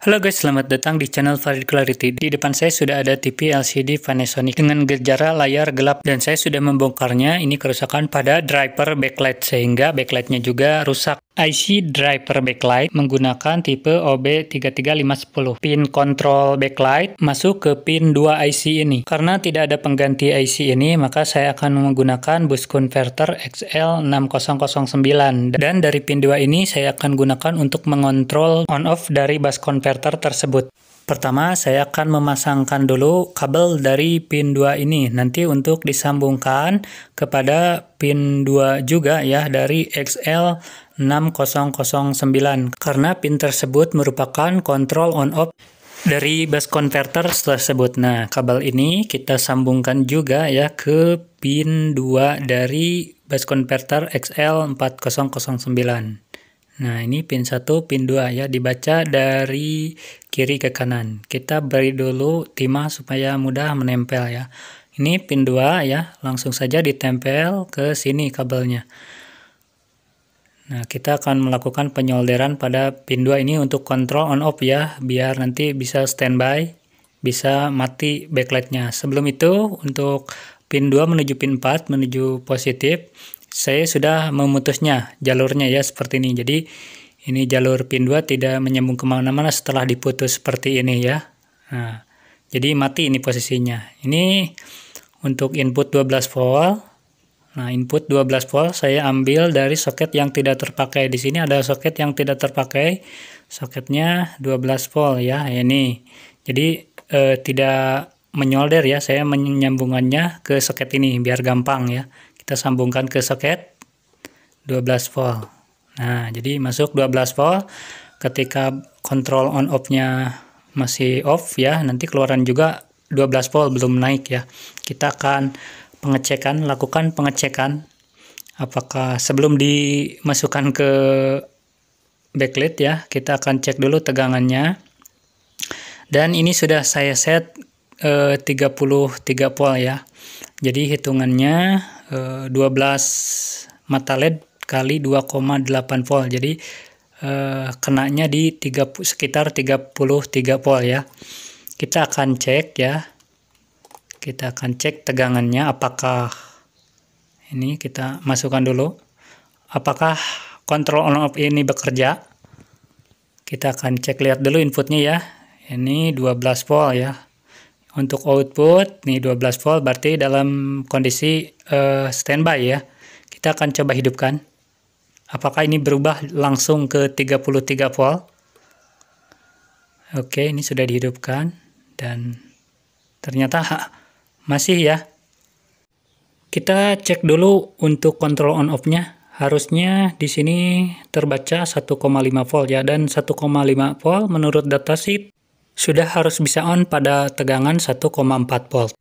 Halo guys, selamat datang di channel Farid Clarity. Di depan saya sudah ada TV LCD Panasonic dengan gejala layar gelap dan saya sudah membongkarnya. Ini kerusakan pada driver backlight sehingga backlightnya juga rusak. IC driver backlight menggunakan tipe OB33510. Pin control backlight masuk ke pin 2 IC ini. Karena tidak ada pengganti IC ini, maka saya akan menggunakan bus converter XL6009 dan dari pin 2 ini saya akan gunakan untuk mengontrol on off dari bus converter inverter tersebut. Pertama, saya akan memasangkan dulu kabel dari pin 2 ini nanti untuk disambungkan kepada pin 2 juga ya dari XL 6009 karena pin tersebut merupakan kontrol on off dari bus converter tersebut. Nah, kabel ini kita sambungkan juga ya ke pin 2 dari bus converter XL4009. Nah, ini pin 1, pin 2 ya, dibaca dari kiri ke kanan. Kita beri dulu timah supaya mudah menempel ya. Ini pin 2 ya, langsung saja ditempel ke sini kabelnya. Nah, kita akan melakukan penyolderan pada pin 2 ini untuk kontrol on off ya, biar nanti bisa standby, bisa mati backlightnya. Sebelum itu, untuk pin 2 menuju pin 4 menuju positif, saya sudah memutusnya jalurnya ya seperti ini jadi ini jalur pin 2 tidak menyambung kemana-mana setelah diputus seperti ini ya nah, jadi mati ini posisinya ini untuk input 12 volt nah input 12 volt saya ambil dari soket yang tidak terpakai di sini ada soket yang tidak terpakai soketnya 12 volt ya ini jadi eh, tidak menyolder ya saya menyambungannya ke soket ini biar gampang ya kita sambungkan ke soket 12 volt nah jadi masuk 12 volt ketika kontrol on off nya masih off ya nanti keluaran juga 12 volt belum naik ya kita akan pengecekan lakukan pengecekan apakah sebelum dimasukkan ke backlit ya kita akan cek dulu tegangannya dan ini sudah saya set eh, 33 volt ya jadi hitungannya 12 eh, mata LED kali 2,8 volt. Jadi eh, kenanya di 30, sekitar 33 volt ya. Kita akan cek ya. Kita akan cek tegangannya apakah ini kita masukkan dulu. Apakah kontrol on off ini bekerja? Kita akan cek lihat dulu inputnya ya. Ini 12 volt ya. Untuk output nih 12 volt berarti dalam kondisi uh, standby ya. Kita akan coba hidupkan. Apakah ini berubah langsung ke 33 volt? Oke, ini sudah dihidupkan dan ternyata ha, masih ya. Kita cek dulu untuk control on off-nya. Harusnya di sini terbaca 1,5 volt ya dan 1,5 volt menurut datasheet sudah harus bisa on pada tegangan 1,4 volt.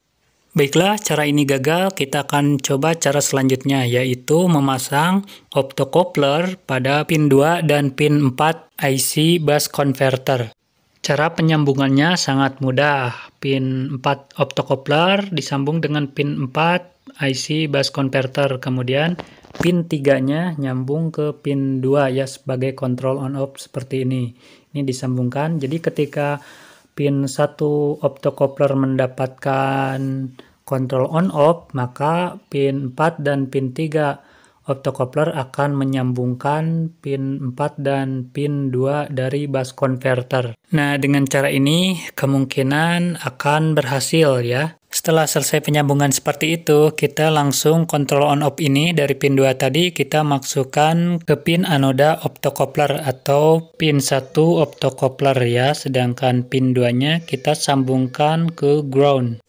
Baiklah, cara ini gagal, kita akan coba cara selanjutnya, yaitu memasang optocoupler pada pin 2 dan pin 4 IC bus converter. Cara penyambungannya sangat mudah. Pin 4 optocoupler disambung dengan pin 4 IC bus converter kemudian pin 3 nya nyambung ke pin 2 ya sebagai control on off seperti ini ini disambungkan jadi ketika pin 1 optocoupler mendapatkan control on off maka pin 4 dan pin 3 optocoupler akan menyambungkan pin 4 dan pin 2 dari bus converter nah dengan cara ini kemungkinan akan berhasil ya setelah selesai penyambungan seperti itu, kita langsung kontrol on off ini dari pin 2 tadi kita masukkan ke pin anoda optocoupler atau pin 1 optocoupler ya, sedangkan pin 2-nya kita sambungkan ke ground.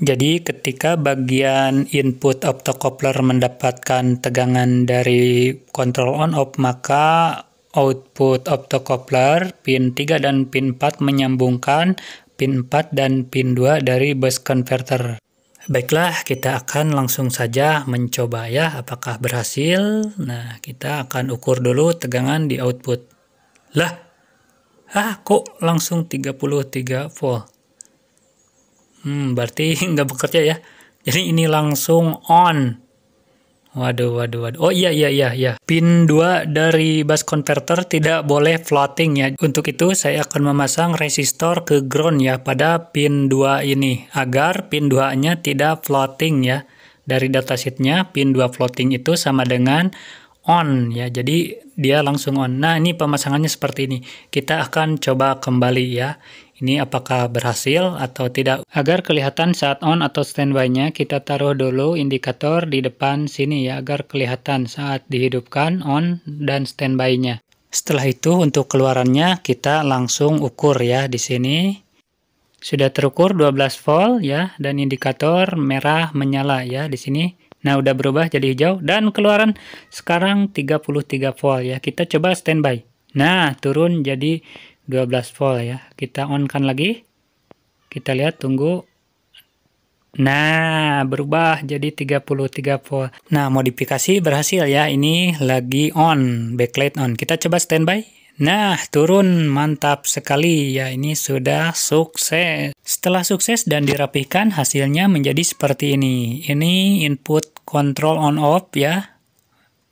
Jadi ketika bagian input optocoupler mendapatkan tegangan dari kontrol on off, maka output optocoupler pin 3 dan pin 4 menyambungkan pin 4 dan pin 2 dari bus converter. Baiklah, kita akan langsung saja mencoba ya apakah berhasil. Nah, kita akan ukur dulu tegangan di output. Lah, ah kok langsung 33 volt? Hmm, berarti nggak bekerja ya. Jadi ini langsung on. Waduh, waduh, waduh. Oh iya, iya, iya, iya. Pin 2 dari bus converter tidak boleh floating ya. Untuk itu saya akan memasang resistor ke ground ya pada pin 2 ini. Agar pin 2-nya tidak floating ya. Dari datasheetnya, pin 2 floating itu sama dengan on ya. Jadi dia langsung on. Nah ini pemasangannya seperti ini. Kita akan coba kembali ya ini apakah berhasil atau tidak. Agar kelihatan saat on atau standby-nya, kita taruh dulu indikator di depan sini ya, agar kelihatan saat dihidupkan on dan standby-nya. Setelah itu untuk keluarannya kita langsung ukur ya di sini. Sudah terukur 12 volt ya dan indikator merah menyala ya di sini. Nah, udah berubah jadi hijau dan keluaran sekarang 33 volt ya. Kita coba standby. Nah, turun jadi 12 volt ya kita on kan lagi kita lihat tunggu Nah, berubah jadi 33 volt. Nah, modifikasi berhasil ya. Ini lagi on, backlight on. Kita coba standby. Nah, turun mantap sekali ya. Ini sudah sukses. Setelah sukses dan dirapihkan, hasilnya menjadi seperti ini. Ini input control on off ya.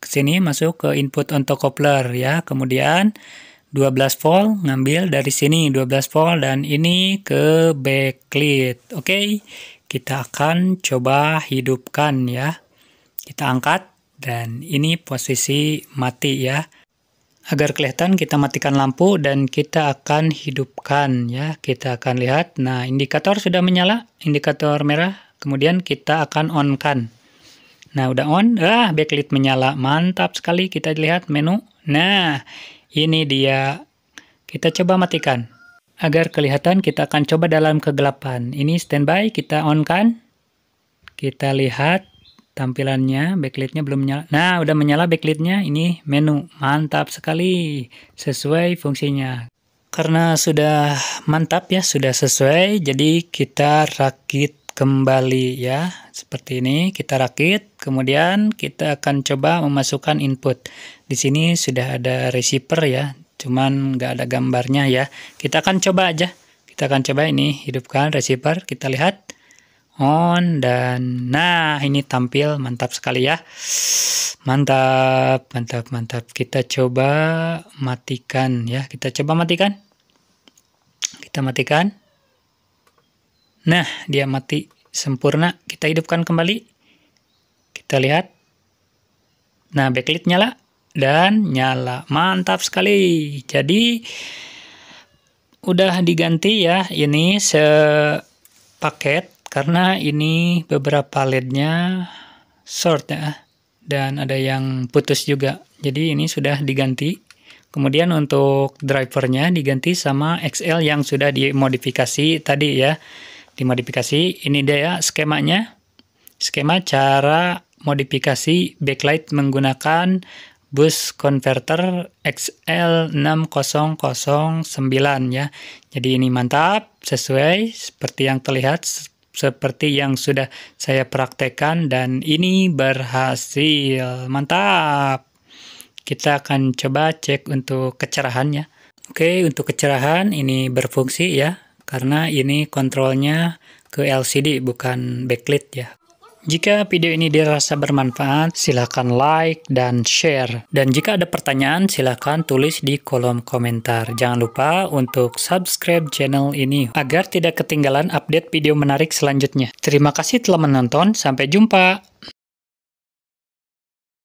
sini masuk ke input untuk coupler ya. Kemudian 12 volt ngambil dari sini 12 volt dan ini ke backlit oke okay? kita akan coba hidupkan ya kita angkat dan ini posisi mati ya agar kelihatan kita matikan lampu dan kita akan hidupkan ya kita akan lihat nah indikator sudah menyala indikator merah kemudian kita akan on kan nah udah on ah backlit menyala mantap sekali kita lihat menu nah ini dia. Kita coba matikan. Agar kelihatan kita akan coba dalam kegelapan. Ini standby, kita on kan. Kita lihat tampilannya, backlightnya belum menyala. Nah, udah menyala backlightnya. Ini menu. Mantap sekali. Sesuai fungsinya. Karena sudah mantap ya, sudah sesuai. Jadi kita rakit kembali ya. Seperti ini, kita rakit. Kemudian kita akan coba memasukkan input. Di sini sudah ada receiver ya, cuman nggak ada gambarnya ya. Kita akan coba aja. Kita akan coba ini hidupkan receiver. Kita lihat on dan nah ini tampil mantap sekali ya. Mantap, mantap, mantap. Kita coba matikan ya. Kita coba matikan. Kita matikan. Nah, dia mati sempurna. Kita hidupkan kembali. Kita lihat. Nah, backlit nyala dan nyala. Mantap sekali. Jadi udah diganti ya ini sepaket karena ini beberapa led short ya dan ada yang putus juga. Jadi ini sudah diganti. Kemudian untuk drivernya diganti sama XL yang sudah dimodifikasi tadi ya. Dimodifikasi ini dia ya skemanya. Skema cara modifikasi backlight menggunakan bus converter XL6009 ya. Jadi ini mantap, sesuai seperti yang terlihat seperti yang sudah saya praktekkan dan ini berhasil. Mantap. Kita akan coba cek untuk kecerahannya. Oke, untuk kecerahan ini berfungsi ya karena ini kontrolnya ke LCD bukan backlit ya. Jika video ini dirasa bermanfaat, silakan like dan share. Dan jika ada pertanyaan, silakan tulis di kolom komentar. Jangan lupa untuk subscribe channel ini agar tidak ketinggalan update video menarik selanjutnya. Terima kasih telah menonton, sampai jumpa.